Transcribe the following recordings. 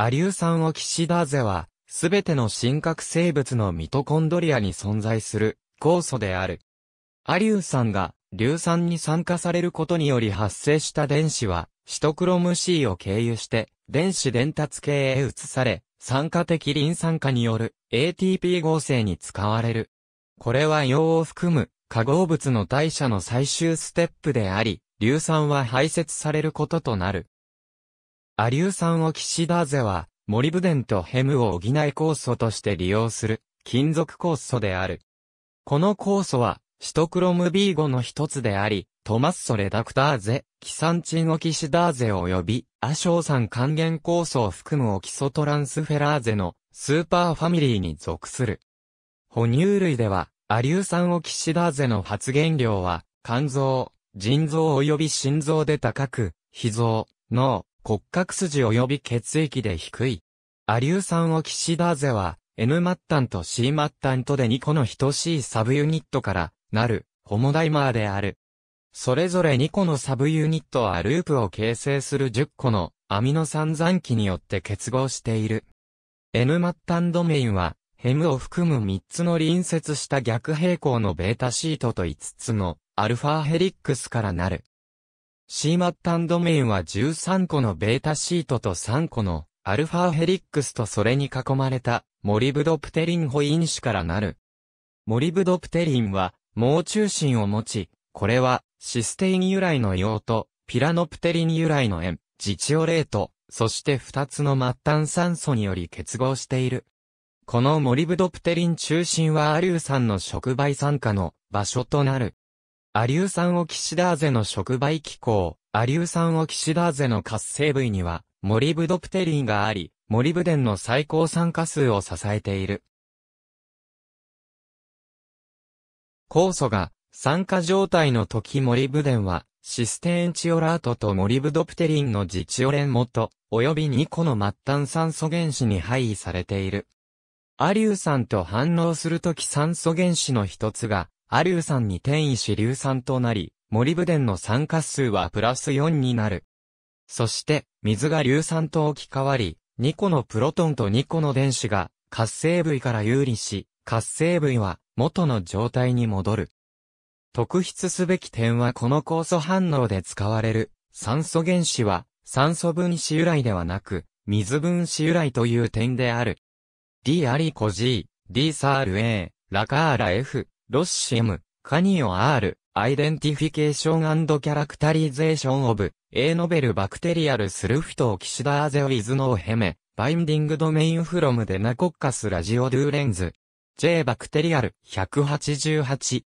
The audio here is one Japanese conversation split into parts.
アリュ酸オキシダーゼは、すべての真核生物のミトコンドリアに存在する酵素である。アリュ酸が硫酸に酸化されることにより発生した電子は、シトクロム C を経由して、電子伝達系へ移され、酸化的リン酸化による ATP 合成に使われる。これは硫を含む化合物の代謝の最終ステップであり、硫酸は排泄されることとなる。アリュー酸オキシダーゼは、モリブデンとヘムを補い酵素として利用する、金属酵素である。この酵素は、シトクロム B5 の一つであり、トマッソレダクターゼ、キサンチンオキシダーゼ及び、アショウ酸還元酵素を含むオキソトランスフェラーゼのスーパーファミリーに属する。哺乳類では、アリュー酸オキシダーゼの発現量は、肝臓、腎臓及び心臓で高く、脾臓、脳、骨格筋及び血液で低い。アリュー酸オキシダーゼは N 末端と C 末端とで2個の等しいサブユニットからなるホモダイマーである。それぞれ2個のサブユニットはループを形成する10個のアミノ酸残基によって結合している。N 末端ドメインはヘムを含む3つの隣接した逆平行のベータシートと5つのアルファヘリックスからなる。CMAT& ンドメインは13個のベータシートと3個のアルファヘリックスとそれに囲まれたモリブドプテリンホ因子からなる。モリブドプテリンは猛中心を持ち、これはシステイン由来の用とピラノプテリン由来の塩、ジチオレート、そして2つの末端酸素により結合している。このモリブドプテリン中心はアリュー酸の触媒酸化の場所となる。アリュウ酸オキシダーゼの触媒機構、アリュウ酸オキシダーゼの活性部位には、モリブドプテリンがあり、モリブデンの最高酸化数を支えている。酵素が酸化状態の時モリブデンは、システーンチオラートとモリブドプテリンのジチオレン元、及び2個の末端酸素原子に配位されている。アリュウ酸と反応するとき酸素原子の一つが、アリュー酸に転移し硫酸となり、モリブデンの酸化数はプラス4になる。そして、水が硫酸と置き換わり、2個のプロトンと2個の電子が活性部位から有利し、活性部位は元の状態に戻る。特筆すべき点はこの酵素反応で使われる酸素原子は酸素分子由来ではなく水分子由来という点である。D アリコ G、D サール A、ラカーラ F、ロッシム、カニオ R、アイデンティフィケーションキャラクタリゼーションオブ、A ノベルバクテリアルスルフトキシダーゼウィズノーヘメ、バインディングドメインフロムデナコッカスラジオドゥーレンズ。J バクテリアル188。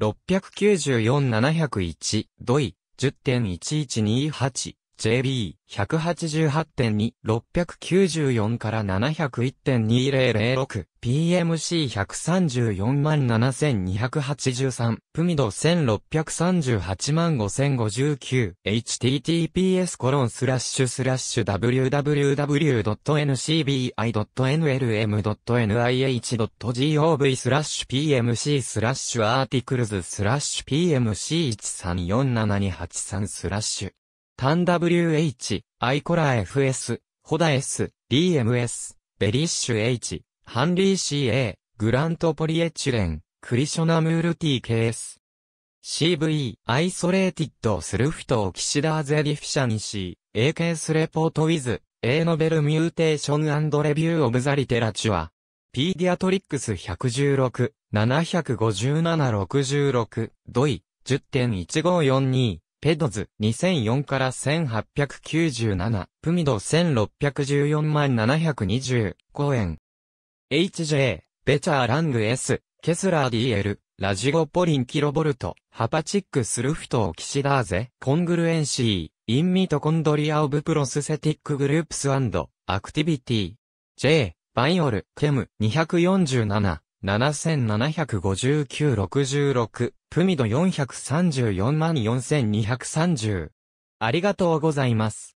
694-701、ドイ、10.1128。JB188.2、694から701.2006、PMC1347283、プミド1638万5059、https コロンスラッシュスラッシュ www.ncbi.nlm.nih.gov スラッシュ PMC スラッシュアーティクルズスラッシュ PMC134728 3スラッシュタン WH、アイコラ FS、ホダ S、DMS、ベリッシュ H、ハンリー CA、グラントポリエチレン、クリショナムール TKS。CV、アイソレーティッドスルフトオキシダーゼディフィシャンシー、AK スレポートウィズ、A ノベルミューテーションレビューオブザリテラチュア。ピーディアトリックス116、757-66、ドイ、10.1542、ペドズ、2004から1897、プミド1614万720、公演。HJ、ベチャーラング S、ケスラー DL、ラジゴポリンキロボルト、ハパチックスルフトキシダーゼ、コングルエンシー、インミトコンドリアオブプロスセティックグループスアクティビティ。J、バイオル、ケム、247、7759-66、プミド4344230万。ありがとうございます。